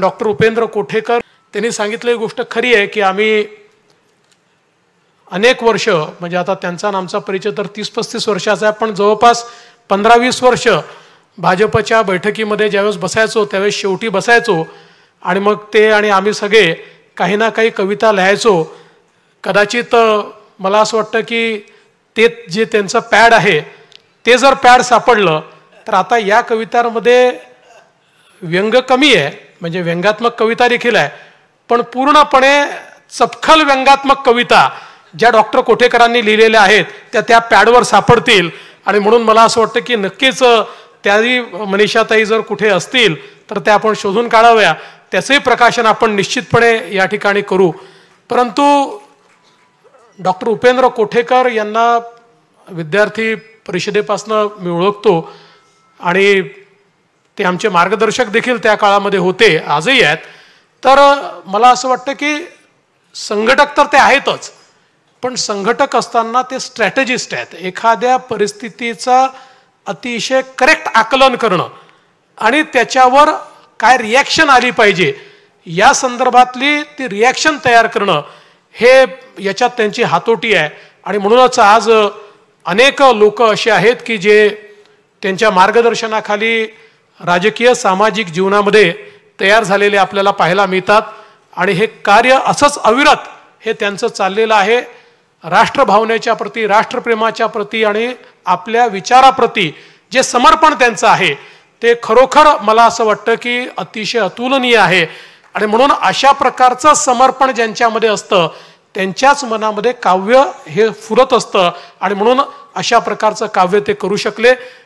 doctor Upendra Kothekar त्यांनी सांगितलेली गोष्ट खरी आहे की आम्ही अनेक वर्ष म्हणजे आता त्यांचा आमचा परिचय तर तीस पस्तीस वर्षाचा आहे पण जवळपास पंधरा वीस वर्ष भाजपच्या बैठकीमध्ये ज्यावेळेस बसायचो त्यावेळेस शेवटी बसायचो आणि मग ते आणि आम्ही सगळे काही ना काही कविता लिहायचो कदाचित मला असं वाटतं की ते जे त्यांचं पॅड आहे ते जर पॅड सापडलं तर आता या कवितांमध्ये व्यंग कमी आहे म्हणजे व्यंगात्मक कविता देखील आहे पण पूर्णपणे चपखल व्यंगात्मक कविता ज्या डॉक्टर कोठेकरांनी लिहिलेल्या आहेत त्या त्या पॅडवर सापडतील आणि म्हणून मला असं वाटतं की नक्कीच त्याही मनीषाताई जर कुठे असतील तर त्या आपण शोधून काढाव्या त्याचंही प्रकाशन आपण निश्चितपणे या ठिकाणी करू परंतु डॉक्टर उपेंद्र कोठेकर यांना विद्यार्थी परिषदेपासनं मी ओळखतो आणि ते आमचे मार्गदर्शक देखील त्या काळामध्ये होते आजही आहेत तर मला असं वाटतं की संघटक तर ते आहेतच पण संघटक असताना ते स्ट्रॅटेजिस्ट आहेत एखाद्या परिस्थितीचा अतिशय करेक्ट आकलन करणं आणि त्याच्यावर काय रिॲक्शन आली पाहिजे या संदर्भातली ती रिॲक्शन तयार करणं हे याच्यात त्यांची हातोटी आहे आणि म्हणूनच आज अनेक लोक असे आहेत की जे त्यांच्या मार्गदर्शनाखाली राजकीय सामाजिक जीवनामध्ये तयार झालेले आपल्याला पाहायला मिळतात आणि हे कार्य असंच अविरत हे त्यांचं चाललेलं आहे राष्ट्रभावनेच्या प्रती राष्ट्रप्रेमाच्या प्रती आणि आपल्या विचाराप्रती जे समर्पण त्यांचं आहे ते खरोखर मला असं वाटतं की अतिशय अतुलनीय आहे आणि म्हणून अशा प्रकारचं समर्पण ज्यांच्यामध्ये असतं त्यांच्याच मनामध्ये काव्य हे फुरत असतं आणि म्हणून अशा प्रकारचं काव्य ते करू शकले